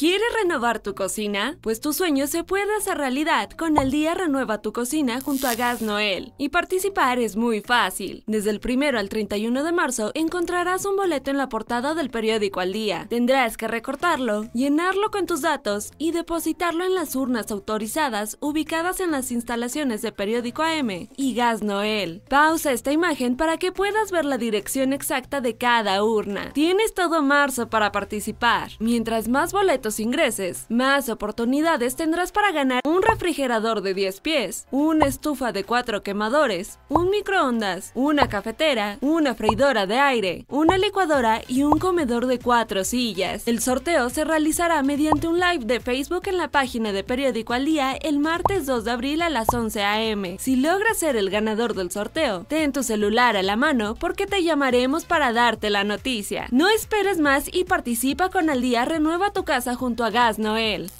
¿Quieres renovar tu cocina? Pues tu sueño se puede hacer realidad con el día Renueva tu cocina junto a Gas Noel. Y participar es muy fácil. Desde el 1 al 31 de marzo encontrarás un boleto en la portada del periódico Al Día. Tendrás que recortarlo, llenarlo con tus datos y depositarlo en las urnas autorizadas ubicadas en las instalaciones de Periódico AM y Gas Noel. Pausa esta imagen para que puedas ver la dirección exacta de cada urna. Tienes todo marzo para participar. Mientras más boletos ingreses, más oportunidades tendrás para ganar un refrigerador de 10 pies, una estufa de 4 quemadores, un microondas, una cafetera, una freidora de aire, una licuadora y un comedor de 4 sillas. El sorteo se realizará mediante un live de Facebook en la página de Periódico Al Día el martes 2 de abril a las 11 a.m. Si logras ser el ganador del sorteo, ten tu celular a la mano porque te llamaremos para darte la noticia. No esperes más y participa con Al Día Renueva tu casa junto a Gas Noel.